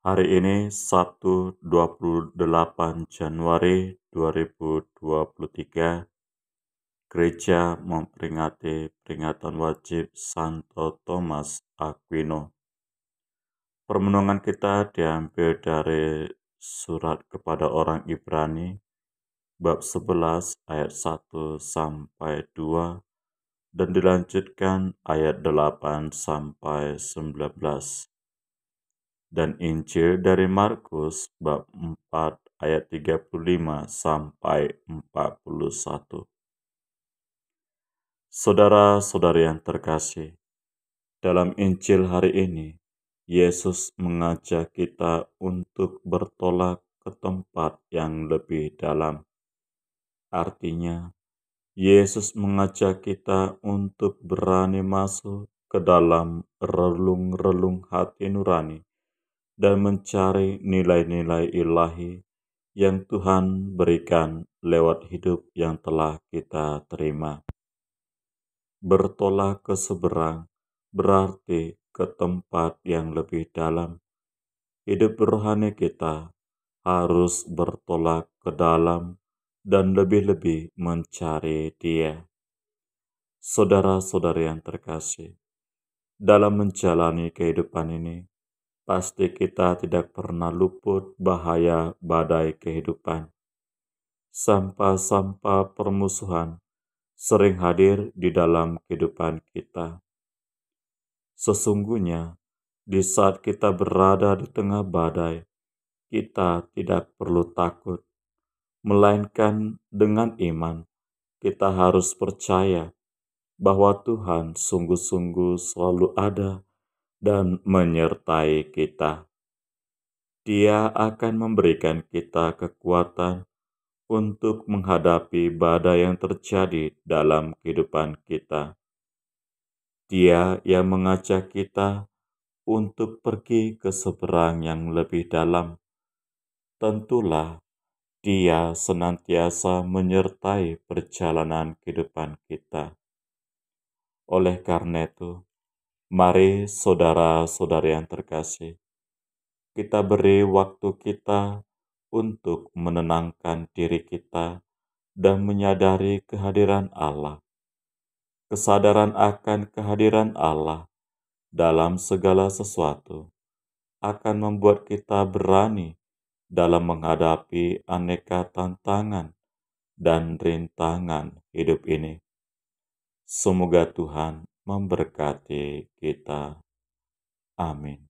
Hari ini Sabtu 28 Januari 2023 Gereja memperingati peringatan wajib Santo Thomas Aquino. Permenungan kita diambil dari surat kepada orang Ibrani bab 11 ayat 1 sampai 2 dan dilanjutkan ayat 8 sampai 19 dan Injil dari Markus bab 4 ayat 35 sampai 41. Saudara-saudari yang terkasih, dalam Injil hari ini, Yesus mengajak kita untuk bertolak ke tempat yang lebih dalam. Artinya, Yesus mengajak kita untuk berani masuk ke dalam relung-relung hati nurani dan mencari nilai-nilai ilahi yang Tuhan berikan lewat hidup yang telah kita terima. Bertolak ke seberang berarti ke tempat yang lebih dalam. Hidup rohani kita harus bertolak ke dalam dan lebih-lebih mencari Dia. Saudara-saudari yang terkasih, dalam menjalani kehidupan ini, pasti kita tidak pernah luput bahaya badai kehidupan. Sampah-sampah permusuhan sering hadir di dalam kehidupan kita. Sesungguhnya, di saat kita berada di tengah badai, kita tidak perlu takut, melainkan dengan iman kita harus percaya bahwa Tuhan sungguh-sungguh selalu ada dan menyertai kita. Dia akan memberikan kita kekuatan untuk menghadapi badai yang terjadi dalam kehidupan kita. Dia yang mengajak kita untuk pergi ke seberang yang lebih dalam. Tentulah dia senantiasa menyertai perjalanan kehidupan kita. Oleh karena itu, Mari saudara-saudari yang terkasih, kita beri waktu kita untuk menenangkan diri kita dan menyadari kehadiran Allah. Kesadaran akan kehadiran Allah dalam segala sesuatu akan membuat kita berani dalam menghadapi aneka tantangan dan rintangan hidup ini. Semoga Tuhan memberkati kita. Amin.